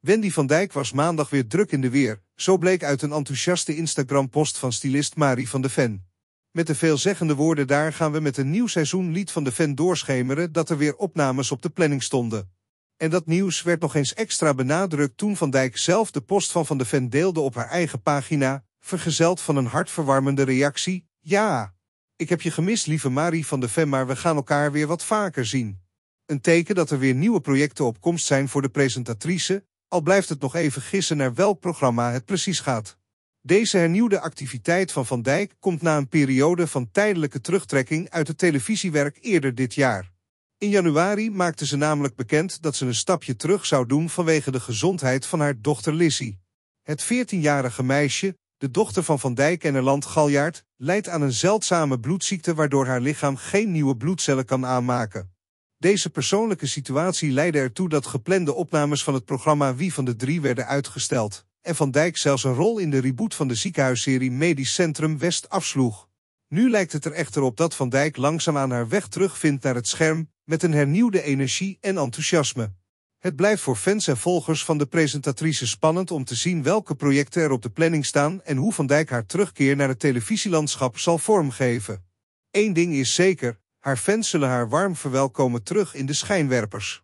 Wendy van Dijk was maandag weer druk in de weer, zo bleek uit een enthousiaste Instagram-post van stylist Marie van de Ven. Met de veelzeggende woorden daar gaan we met een nieuw seizoen lied van de Ven doorschemeren dat er weer opnames op de planning stonden. En dat nieuws werd nog eens extra benadrukt toen Van Dijk zelf de post van Van de Ven deelde op haar eigen pagina, vergezeld van een hartverwarmende reactie, ja, ik heb je gemist lieve Marie van de Ven maar we gaan elkaar weer wat vaker zien. Een teken dat er weer nieuwe projecten op komst zijn voor de presentatrice, al blijft het nog even gissen naar welk programma het precies gaat. Deze hernieuwde activiteit van Van Dijk komt na een periode van tijdelijke terugtrekking uit het televisiewerk eerder dit jaar. In januari maakte ze namelijk bekend dat ze een stapje terug zou doen vanwege de gezondheid van haar dochter Lizzie. Het 14-jarige meisje, de dochter van Van Dijk en Erland Galjaard, lijdt aan een zeldzame bloedziekte waardoor haar lichaam geen nieuwe bloedcellen kan aanmaken. Deze persoonlijke situatie leidde ertoe dat geplande opnames van het programma Wie van de Drie werden uitgesteld en Van Dijk zelfs een rol in de reboot van de ziekenhuisserie Medisch Centrum West afsloeg. Nu lijkt het er echter op dat Van Dijk langzaamaan haar weg terugvindt naar het scherm met een hernieuwde energie en enthousiasme. Het blijft voor fans en volgers van de presentatrice spannend om te zien welke projecten er op de planning staan en hoe Van Dijk haar terugkeer naar het televisielandschap zal vormgeven. Eén ding is zeker, haar fans zullen haar warm verwelkomen terug in de schijnwerpers.